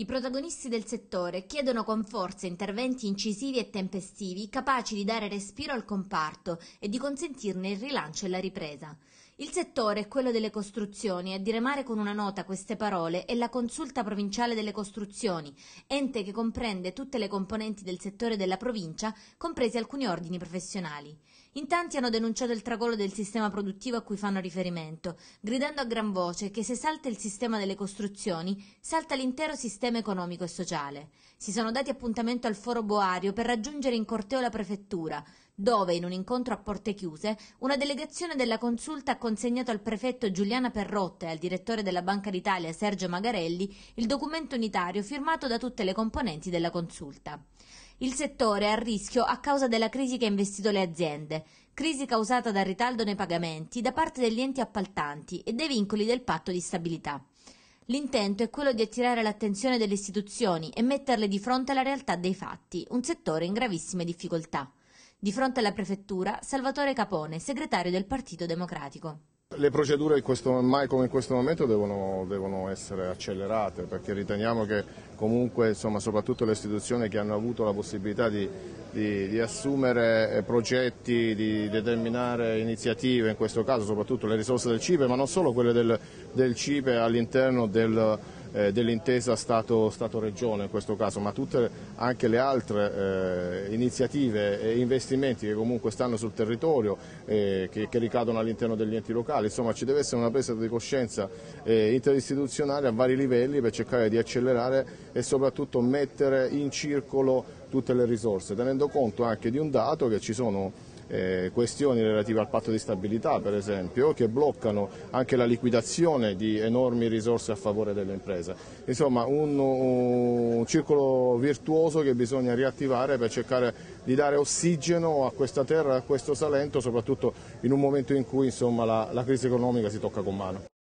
I protagonisti del settore chiedono con forza interventi incisivi e tempestivi capaci di dare respiro al comparto e di consentirne il rilancio e la ripresa. Il settore è quello delle costruzioni, a dire diremare con una nota queste parole è la Consulta Provinciale delle Costruzioni, ente che comprende tutte le componenti del settore della provincia, compresi alcuni ordini professionali. In tanti hanno denunciato il tracollo del sistema produttivo a cui fanno riferimento, gridando a gran voce che se salta il sistema delle costruzioni, salta l'intero sistema economico e sociale. Si sono dati appuntamento al foro Boario per raggiungere in corteo la prefettura, dove, in un incontro a porte chiuse, una delegazione della consulta ha consegnato al prefetto Giuliana Perrotta e al direttore della Banca d'Italia Sergio Magarelli il documento unitario firmato da tutte le componenti della consulta. Il settore è a rischio a causa della crisi che ha investito le aziende, crisi causata dal ritardo nei pagamenti da parte degli enti appaltanti e dai vincoli del patto di stabilità. L'intento è quello di attirare l'attenzione delle istituzioni e metterle di fronte alla realtà dei fatti, un settore in gravissime difficoltà. Di fronte alla prefettura, Salvatore Capone, segretario del Partito Democratico. Le procedure questo, mai come in questo momento devono, devono, essere accelerate perché riteniamo che comunque insomma, soprattutto le istituzioni che hanno avuto la possibilità di, di, di, assumere eh, progetti, di determinare iniziative, in questo caso soprattutto le risorse del CIPE ma non solo quelle del, del CIPE all'interno del eh, dell'intesa stato, stato, regione in questo caso, ma tutte anche le altre eh, iniziative e investimenti che comunque stanno sul territorio, eh, che, che, ricadono all'interno degli enti locali, insomma ci deve essere una presa di coscienza eh, interistituzionale a vari livelli per cercare di accelerare e soprattutto mettere in circolo tutte le risorse, tenendo conto anche di un dato che ci sono eh, questioni relative al patto di stabilità per esempio, che bloccano anche la liquidazione di enormi risorse a favore delle imprese. Insomma un, un circolo virtuoso che bisogna riattivare per cercare di dare ossigeno a questa terra, a questo Salento, soprattutto in un momento in cui insomma, la, la crisi economica si tocca con mano.